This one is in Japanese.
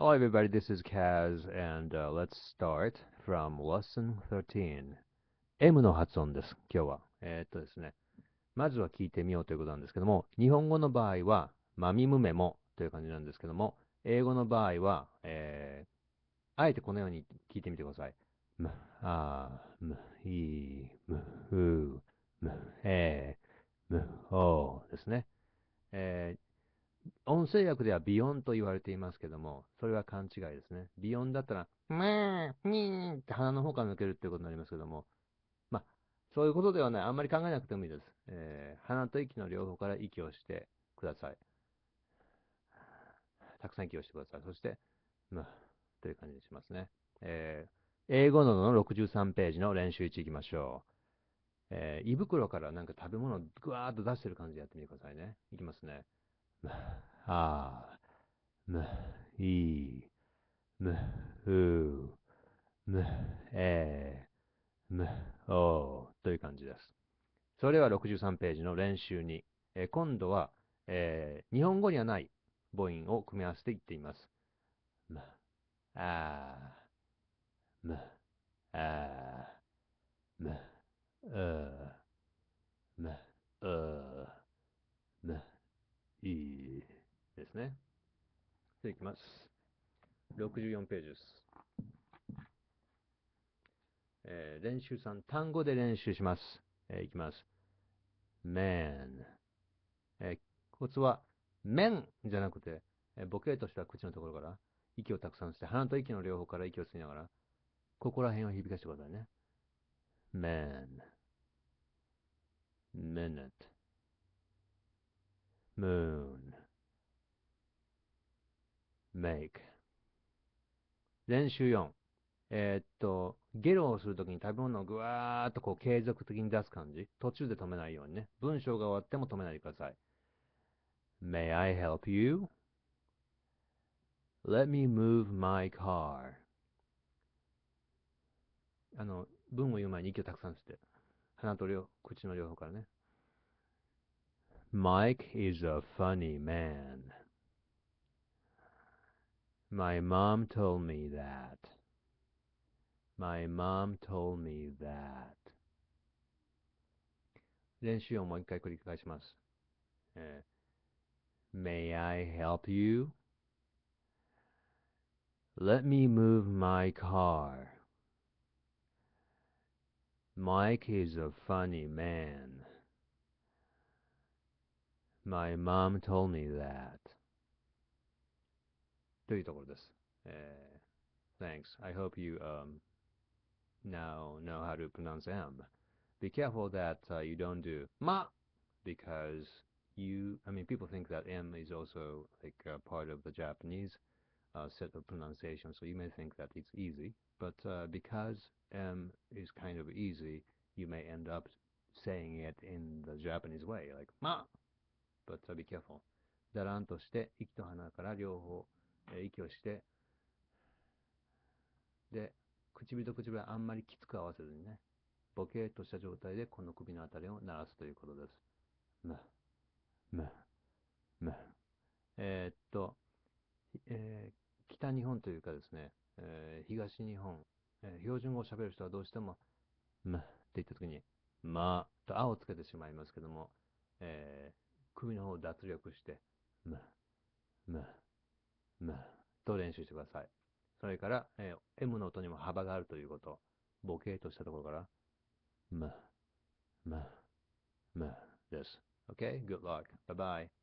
Hello everybody, this is Kaz, and、uh, let's start from lesson 13. M の発音です、今日は。えー、っとですね、まずは聞いてみようということなんですけども、日本語の場合は、まみむめもという感じなんですけども、英語の場合は、えー、あえてこのように聞いてみてください。む、あ、む、い、む、う、む、え、む、おですね。えー音声訳ではビヨンと言われていますけども、それは勘違いですね。ビヨンだったら、まー、にーって鼻の方から抜けるってことになりますけども、まあ、そういうことではない。あんまり考えなくてもいいです。えー、鼻と息の両方から息をしてください。たくさん息をしてください。そして、まあ、という感じにしますね。えー、英語のの63ページの練習1いきましょう。えー、胃袋からなんか食べ物をぐわーっと出してる感じでやってみてくださいね。いきますね。あむいむうむえむおという感じです。それでは63ページの練習2。え今度は、えー、日本語にはない母音を組み合わせて言っています。むあむあむうむうですね。で、いきます。64ページです。えー、練習3、単語で練習します。えー、いきます。man。えー、コツは、men じゃなくて、えー、ボケとした口のところから、息をたくさんして、鼻と息の両方から息を吸いながら、ここら辺を響かせてくださいね。man, minute, moon, make 練習4えー、っとゲロをするときに食べ物をぐわーっとこう継続的に出す感じ途中で止めないようにね文章が終わっても止めないでください May I help you? Let me move my car あの文を言う前に息をたくさん吸って鼻と両口の両方からね Mike is a funny man. My mom told me that. My mom told me that. 練習をもう一回繰り返します。えー、May eh, I help you? Let me move my car. Mike is a funny man. My mom told me that. というところです。えー、thanks. I hope you now know how to pronounce M. Be careful that you don't do ma because you, I mean, people think that M is also like part of the Japanese set of pronunciation, so you may think that it's easy, but because M is kind of easy, you may end up saying it in the Japanese way, like ma. But be careful. え息をして、で、唇と唇はあんまりきつく合わせずにね、ボケーとした状態でこの首のあたりを鳴らすということです。む、む、む。えー、っと、えー、北日本というかですね、えー、東日本、え標準語を喋る人はどうしても、むって言った時に、まとあをつけてしまいますけども、え首の方を脱力して、む、む、うと練習してください。それから、えー、M の音にも幅があるということ。ボケーとしたところから、む、む、むです。Okay? Good luck. Bye bye.